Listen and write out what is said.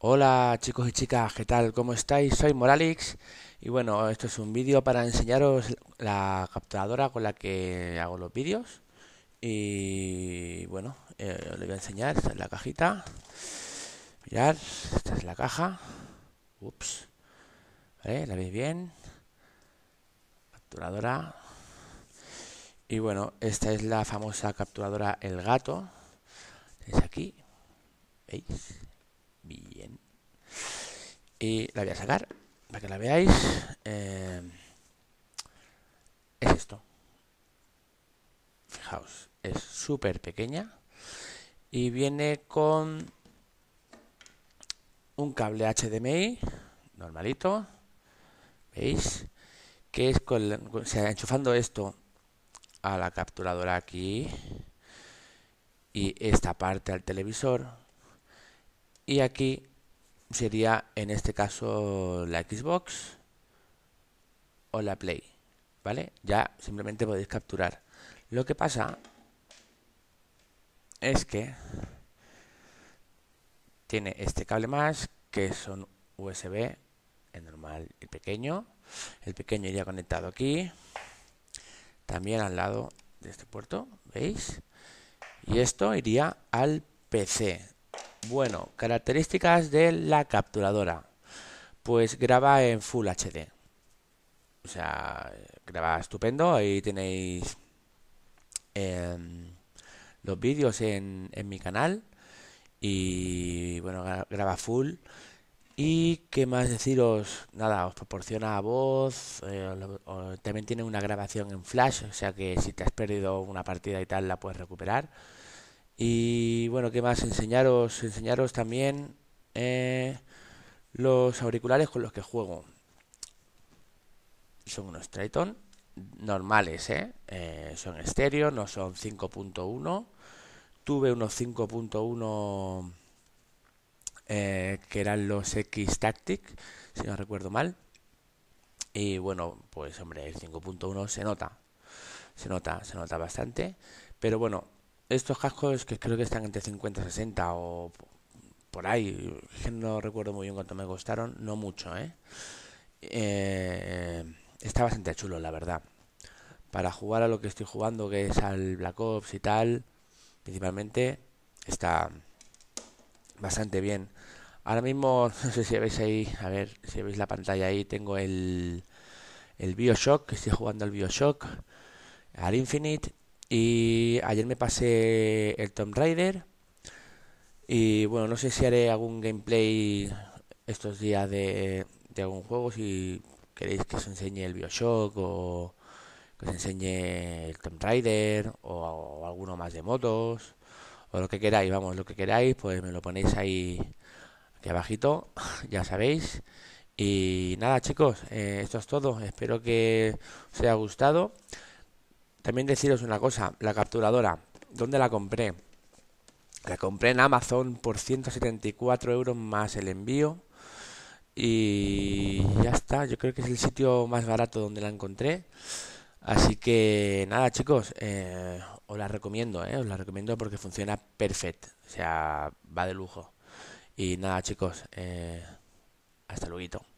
Hola chicos y chicas, ¿qué tal? ¿Cómo estáis? Soy Moralix y bueno, esto es un vídeo para enseñaros la capturadora con la que hago los vídeos y bueno, eh, os lo voy a enseñar, esta es la cajita mirad, esta es la caja ups ¿Vale? ¿la veis bien? capturadora y bueno, esta es la famosa capturadora El Gato es aquí ¿veis? Bien. Y eh, la voy a sacar para que la veáis. Eh, es esto. Fijaos, es súper pequeña y viene con un cable HDMI normalito, ¿veis? Que es con, enchufando esto a la capturadora aquí y esta parte al televisor y aquí sería en este caso la Xbox o la Play, ¿vale? Ya simplemente podéis capturar. Lo que pasa es que tiene este cable más que son USB, el normal y pequeño. El pequeño iría conectado aquí, también al lado de este puerto, ¿veis? Y esto iría al PC, bueno, características de la capturadora. Pues graba en Full HD. O sea, graba estupendo. Ahí tenéis em, los vídeos en, mi canal. Y bueno, graba full. Y qué más deciros, nada, os proporciona voz, eh, también tiene una grabación en flash, o sea que si te has perdido una partida y tal la puedes recuperar. Y bueno, ¿qué más? Enseñaros, enseñaros también eh, los auriculares con los que juego. Son unos Triton normales, ¿eh? Eh, son estéreo, no son 5.1. Tuve unos 5.1 que eran los X Tactic, si no recuerdo mal. Y bueno, pues hombre, el 5.1 se nota, se nota, se nota bastante. Pero bueno, estos cascos que creo que están entre 50 y 60 o por ahí, no recuerdo muy bien cuánto me costaron, no mucho, ¿eh? Eh, Está bastante chulo, la verdad. Para jugar a lo que estoy jugando, que es al Black Ops y tal, principalmente, está bastante bien. Ahora mismo, no sé si veis ahí, a ver si veis la pantalla ahí, tengo el, Bioshock, que estoy jugando al Bioshock, al Infinite y ayer me pasé el Tomb Raider. Y bueno, no sé si haré algún gameplay estos días de, algún juego. Si queréis que os enseñe el Bioshock o que os enseñe el Tomb Raider o, alguno más de motos o lo que queráis, vamos, lo que queráis, pues me lo ponéis ahí aquí abajito, ya sabéis. Y nada chicos, eh, esto es todo. Espero que os haya gustado. También deciros una cosa, la capturadora, ¿dónde la compré? La compré en Amazon por 174 euros más el envío. Y ya está, yo creo que es el sitio más barato donde la encontré. Así que nada chicos, eh, os la recomiendo, eh, os la recomiendo porque funciona perfecto, o sea, va de lujo. Y nada chicos, eh, hasta luego.